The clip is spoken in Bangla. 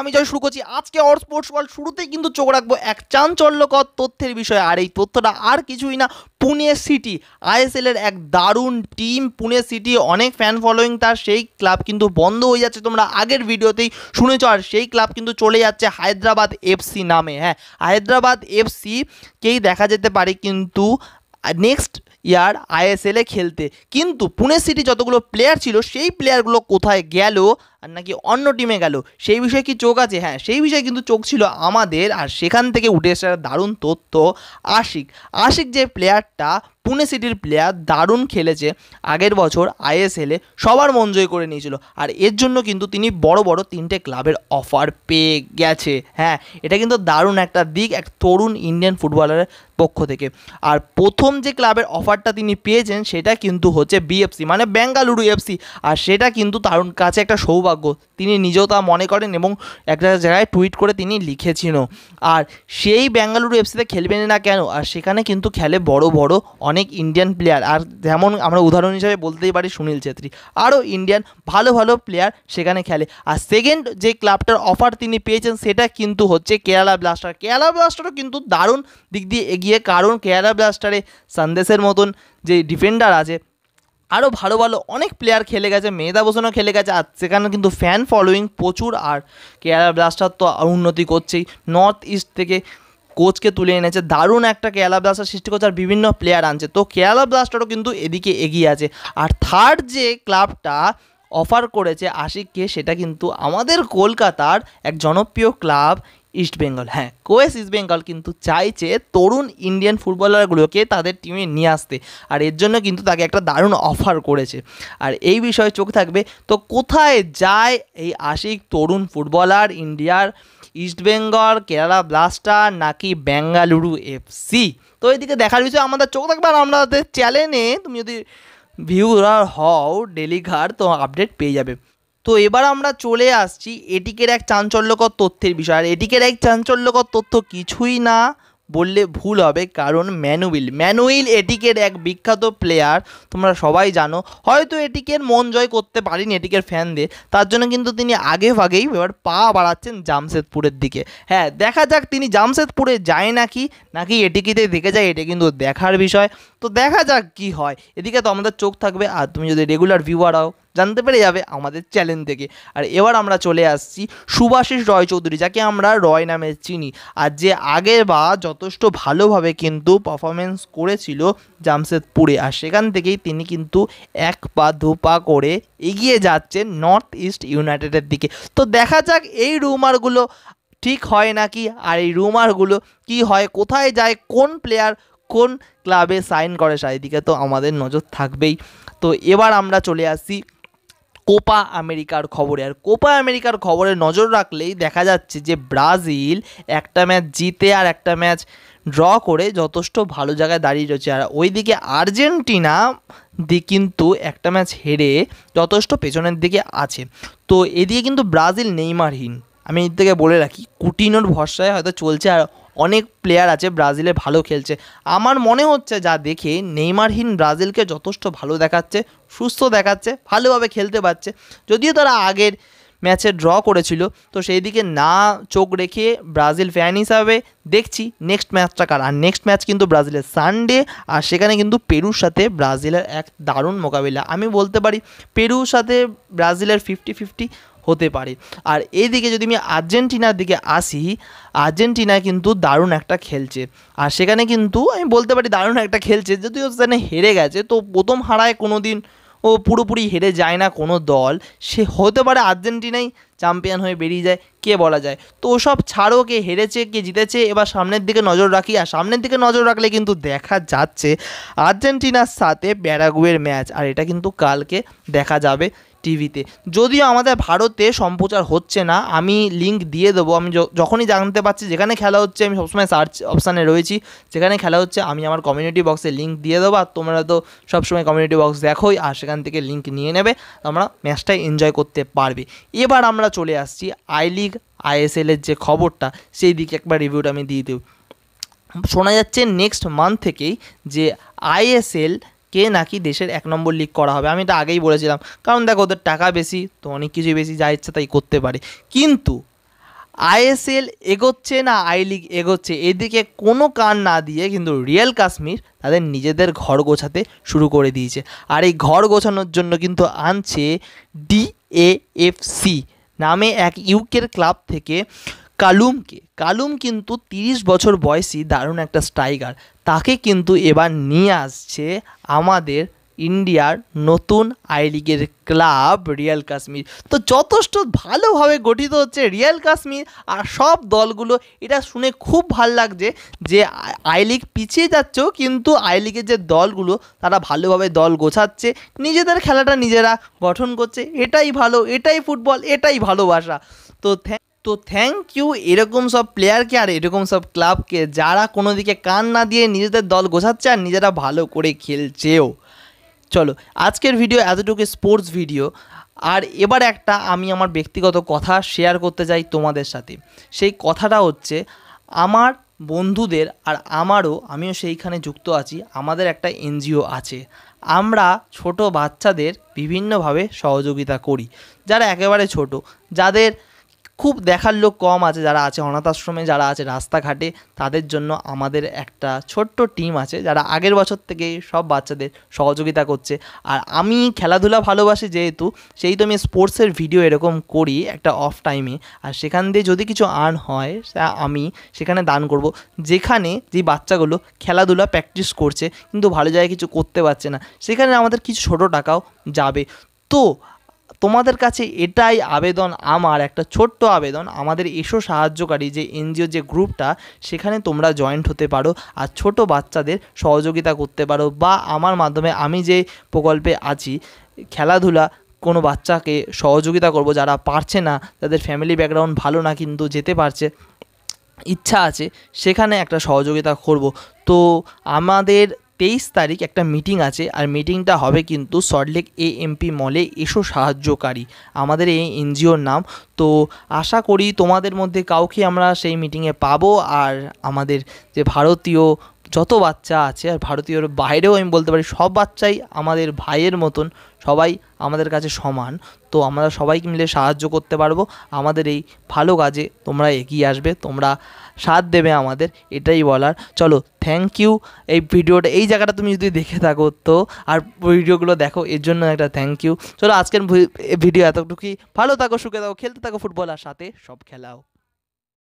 আমি যাই শুরু করছি আজকে অর স্পোর্টস ওয়ার্ল্ড শুরুতেই কিন্তু চোখ রাখবো এক চাঞ্চল্যকর তথ্যের বিষয়ে আর এই তথ্যটা আর কিছুই না পুনে সিটি আইএসএলের এক দারুণ টিম পুনে সিটি অনেক ফ্যান ফলোয়িং তার সেই ক্লাব কিন্তু বন্ধ হয়ে যাচ্ছে তোমরা আগের ভিডিওতেই শুনেছ আর সেই ক্লাব কিন্তু চলে যাচ্ছে হায়দ্রাবাদ এফসি নামে হ্যাঁ হায়দ্রাবাদ এফসিকেই দেখা যেতে পারে কিন্তু নেক্সট ইয়ার আইএসএলে খেলতে কিন্তু পুনে সিটি যতগুলো প্লেয়ার ছিল সেই প্লেয়ারগুলো কোথায় গেল আর নাকি অন্য টিমে গেল সেই বিষয়ে কি চোখ আছে হ্যাঁ সেই বিষয়ে কিন্তু চোখ ছিল আমাদের আর সেখান থেকে উঠে এসে দারুণ তথ্য আশিক আশিক যে প্লেয়ারটা পুনে সিটির প্লেয়ার দারুণ খেলেছে আগের বছর আইএসএলে সবার মন জয় করে নিয়েছিল আর এর জন্য কিন্তু তিনি বড় বড় তিনটে ক্লাবের অফার পেয়ে গেছে হ্যাঁ এটা কিন্তু দারুণ একটা দিক এক তরুণ ইন্ডিয়ান ফুটবলারের পক্ষ থেকে আর প্রথম যে ক্লাবের অফারটা তিনি পেয়েছেন সেটা কিন্তু হচ্ছে বিএফসি মানে বেঙ্গালুরু এফসি আর সেটা কিন্তু তারুণ কাছে একটা সৌভাগ্য তিনি নিজেও তা মনে করেন এবং একটা জায়গায় টুইট করে তিনি লিখেছিল আর সেই বেঙ্গালুরু এফসিতে খেলবেন না কেন আর সেখানে কিন্তু খেলে বড় বড় অনেক অনেক ইন্ডিয়ান প্লেয়ার আর যেমন আমরা উদাহরণ হিসাবে বলতেই পারি সুনীল ছেত্রী আরও ইন্ডিয়ান ভালো ভালো প্লেয়ার সেখানে খেলে আর সেকেন্ড যে ক্লাবটার অফার তিনি পেয়েছেন সেটা কিন্তু হচ্ছে কেরালা ব্লাস্টার কেরালা ব্লাস্টারও কিন্তু দারুণ দিক দিয়ে এগিয়ে কারণ কেরালা ব্লাস্টারে সন্দেশের মতন যে ডিফেন্ডার আছে আরও ভালো ভালো অনেক প্লেয়ার খেলে গেছে মেহেদা বোসনও খেলে গেছে আর সেখানে কিন্তু ফ্যান ফলোয়িং প্রচুর আর কেরালা ব্লাস্টার তো উন্নতি করছেই নর্থ ইস্ট থেকে কোচকে তুলে এনেছে দারুণ একটা কেরালা ব্লাস্টার সৃষ্টি করছে আর বিভিন্ন প্লেয়ার আনছে তো কেরালা ব্লাস্টারও কিন্তু এদিকে এগিয়ে আছে আর থার্ড যে ক্লাবটা অফার করেছে আশিককে সেটা কিন্তু আমাদের কলকাতার এক জনপ্রিয় ক্লাব ইস্ট বেঙ্গল হ্যাঁ কোয়েস ইস্ট বেঙ্গল কিন্তু চাইছে তরুণ ইন্ডিয়ান ফুটবলারগুলোকে তাদের টিমে নিয়ে আসতে আর এর জন্য কিন্তু তাকে একটা দারুণ অফার করেছে আর এই বিষয়ে চোখ থাকবে তো কোথায় যায় এই আশিক তরুণ ফুটবলার ইন্ডিয়ার ইস্টবেঙ্গল কেরালা ব্লাস্টার নাকি বেঙ্গালুরু এফসি তো এদিকে দেখার বিষয় আমাদের চোখ থাকবে আর আমাদের চ্যানেলে তুমি যদি ভিউরার হও ডেলি ঘাট তো আপডেট পেয়ে যাবে তো এবার আমরা চলে আসছি এটিকের এক চাঞ্চল্যকর তথ্যের বিষয় আর এটিকের এক চাঞ্চল্যকর তথ্য কিছুই না বললে ভুল হবে কারণ ম্যানুইল ম্যানুইল এটিকের এক বিখ্যাত প্লেয়ার তোমরা সবাই জানো হয়তো এটিকের মন জয় করতে পারিনি এটিকের ফ্যানদের তার জন্য কিন্তু তিনি আগে ভাগেই এবার পা বাড়াচ্ছেন জামশেদপুরের দিকে হ্যাঁ দেখা যাক তিনি জামশেদপুরে যায় নাকি নাকি এটিকিতে দেখে যায় এটা কিন্তু দেখার বিষয় তো দেখা যাক কি হয় এদিকে তো আমাদের চোখ থাকবে আর তুমি যদি রেগুলার ভিউয়ার হও জানতে পেরে যাবে আমাদের চ্যানেল থেকে আর এবার আমরা চলে আসছি সুভাশিস রয় চৌধুরী যাকে আমরা রয় নামে চিনি আর যে আগে বা যথেষ্ট ভালোভাবে কিন্তু পারফরমেন্স করেছিল জামশেদপুরে আর সেখান থেকেই তিনি কিন্তু এক পা দু পা করে এগিয়ে যাচ্ছেন নর্থ ইস্ট ইউনাইটেডের দিকে তো দেখা যাক এই রুমারগুলো ঠিক হয় নাকি আর এই রুমারগুলো কি হয় কোথায় যায় কোন প্লেয়ার কোন ক্লাবে সাইন করে সেদিকে তো আমাদের নজর থাকবেই তো এবার আমরা চলে আসি কোপা আমেরিকার খবরে আর কোপা আমেরিকার খবরে নজর রাখলেই দেখা যাচ্ছে যে ব্রাজিল একটা ম্যাচ জিতে আর একটা ম্যাচ ড্র করে যথেষ্ট ভালো জায়গায় দাঁড়িয়ে রয়েছে আর ওইদিকে আর্জেন্টিনা দি কিন্তু একটা ম্যাচ হেরে যথেষ্ট পেছনের দিকে আছে তো এদিকে কিন্তু ব্রাজিল নেইমারহীন আমি এর থেকে বলে রাখি কুটিনোর ভরসায় হয়তো চলছে আর অনেক প্লেয়ার আছে ব্রাজিলে ভালো খেলছে আমার মনে হচ্ছে যা দেখে নেইমারহীন ব্রাজিলকে যথেষ্ট ভালো দেখাচ্ছে সুস্থ দেখাচ্ছে ভালোভাবে খেলতে পারছে যদিও তারা আগের ম্যাচে ড্র করেছিল তো সেই দিকে না চোখ রেখে ব্রাজিল ফ্যান হিসাবে দেখছি নেক্সট ম্যাচটা কার আর নেক্সট ম্যাচ কিন্তু ব্রাজিলের সানডে আর সেখানে কিন্তু পেরুর সাথে ব্রাজিলের এক দারুণ মোকাবিলা আমি বলতে পারি পেরুর সাথে ব্রাজিলের ফিফটি ফিফটি হতে পারে আর এদিকে যদি আমি আর্জেন্টিনার দিকে আসি আর্জেন্টিনা কিন্তু দারুণ একটা খেলছে আর সেখানে কিন্তু আমি বলতে পারি দারুণ একটা খেলছে যদিও সেখানে হেরে গেছে তো প্রথম হারায় কোনো দিন ও পুরোপুরি হেরে যায় না কোনো দল সে হতে পারে আর্জেন্টিনাই চ্যাম্পিয়ন হয়ে বেরিয়ে যায় কে বলা যায় তো ওসব ছাড়ো কে হেরেছে কে জিতেছে এবার সামনের দিকে নজর রাখি আর সামনের দিকে নজর রাখলে কিন্তু দেখা যাচ্ছে আর্জেন্টিনার সাথে প্যারাগুয়ের ম্যাচ আর এটা কিন্তু কালকে দেখা যাবে টিভিতে যদিও আমাদের ভারতে সম্প্রচার হচ্ছে না আমি লিঙ্ক দিয়ে দেবো আমি যখনই জানতে পারছি যেখানে খেলা হচ্ছে আমি সবসময় সার্চ অপশানে রয়েছি যেখানে খেলা হচ্ছে আমি আমার কমিউনিটি বক্সে লিঙ্ক দিয়ে দেবো আর তোমরা তো সবসময় কমিউনিটি বক্স দেখোই আর সেখান থেকে লিঙ্ক নিয়ে নেবে আমরা ম্যাচটা এনজয় করতে পারবে এবার আমরা চলে আসছি আই লিগ আইএসএলের যে খবরটা সেই দিকে একবার রিভিউটা আমি দিয়ে দেব শোনা যাচ্ছে নেক্সট মান্থ থেকেই যে আইএসএল কে নাকি দেশের এক নম্বর লিগ করা হবে আমি এটা আগেই বলেছিলাম কারণ দেখো ওদের টাকা বেশি তো অনেক কিছুই বেশি যা ইচ্ছা তাই করতে পারে কিন্তু আইএসএল এগোচ্ছে না আই লিগ এগোচ্ছে এদিকে কোনো কান না দিয়ে কিন্তু রিয়েল কাশ্মীর তাদের নিজেদের ঘর গোছাতে শুরু করে দিয়েছে আর এই ঘর গোছানোর জন্য কিন্তু আনছে ডিএএফসি নামে এক ইউকের ক্লাব থেকে কালুমকে কালুম কিন্তু তিরিশ বছর বয়সী দারুণ একটা স্ট্রাইকার তাকে কিন্তু এবার নিয়ে আসছে আমাদের ইন্ডিয়ার নতুন আই লিগের ক্লাব রিয়াল কাশ্মীর তো যথেষ্ট ভালোভাবে গঠিত হচ্ছে রিয়াল কাশ্মীর আর সব দলগুলো এটা শুনে খুব ভাল লাগছে যে আই লিগ পিছিয়ে যাচ্ছেও কিন্তু আই লিগের যে দলগুলো তারা ভালোভাবে দল গোছাচ্ছে নিজেদের খেলাটা নিজেরা গঠন করছে এটাই ভালো এটাই ফুটবল এটাই ভালোবাসা তো তো থ্যাংক ইউ এরকম সব প্লেয়ারকে আর এরকম সব ক্লাবকে যারা কোনো দিকে কান না দিয়ে নিজেদের দল গোছাচ্ছে আর নিজেরা ভালো করে খেলছেও চলো আজকের ভিডিও এতটুকু স্পোর্টস ভিডিও আর এবার একটা আমি আমার ব্যক্তিগত কথা শেয়ার করতে চাই তোমাদের সাথে সেই কথাটা হচ্ছে আমার বন্ধুদের আর আমারও আমিও সেইখানে যুক্ত আছি আমাদের একটা এনজিও আছে আমরা ছোট বাচ্চাদের বিভিন্নভাবে সহযোগিতা করি যারা একেবারে ছোট যাদের খুব দেখার লোক কম আছে যারা আছে অনাথ আশ্রমে যারা আছে রাস্তাঘাটে তাদের জন্য আমাদের একটা ছোট্ট টিম আছে যারা আগের বছর থেকে সব বাচ্চাদের সহযোগিতা করছে আর আমি খেলাধুলা ভালোবাসি যেহেতু সেই তো আমি স্পোর্টসের ভিডিও এরকম করি একটা অফ টাইমে আর সেখান দিয়ে যদি কিছু আর্ন হয় তা আমি সেখানে দান করব যেখানে যে বাচ্চাগুলো খেলাধুলা প্র্যাকটিস করছে কিন্তু ভালো জায়গায় কিছু করতে পারছে না সেখানে আমাদের কিছু ছোটো টাকাও যাবে তো তোমাদের কাছে এটাই আবেদন আমার একটা ছোট্ট আবেদন আমাদের এসো সাহায্যকারী যে এনজিও যে গ্রুপটা সেখানে তোমরা জয়েন্ট হতে পারো আর ছোট বাচ্চাদের সহযোগিতা করতে পারো বা আমার মাধ্যমে আমি যে প্রকল্পে আছি খেলাধুলা কোনো বাচ্চাকে সহযোগিতা করব যারা পারছে না তাদের ফ্যামিলি ব্যাকগ্রাউন্ড ভালো না কিন্তু যেতে পারছে ইচ্ছা আছে সেখানে একটা সহযোগিতা করব তো আমাদের তেইশ তারিখ একটা মিটিং আছে আর মিটিংটা হবে কিন্তু সল্টলেক এ এমপি মলে এসো সাহায্যকারী আমাদের এই এনজিওর নাম তো আশা করি তোমাদের মধ্যে কাউকে আমরা সেই মিটিংয়ে পাবো আর আমাদের যে ভারতীয় যত বাচ্চা আছে আর ভারতীয়র বাইরেও আমি বলতে পারি সব বাচ্চাই আমাদের ভাইয়ের মতন সবাই আমাদের কাছে সমান তো আমরা সবাইকে মিলে সাহায্য করতে পারবো আমাদের এই ভালো কাজে তোমরা এগিয়ে আসবে তোমরা সাথ দেবে আমাদের এটাই বলার চলো থ্যাংক ইউ এই ভিডিওটা এই জায়গাটা তুমি যদি দেখে থাকো তো আর ভিডিওগুলো দেখো এর জন্য একটা থ্যাংক ইউ চলো আজকের ভিডিও এতটুকুই ভালো থাকো সুখে থাকো খেলতে থাকো ফুটবল আর সাথে সব খেলাও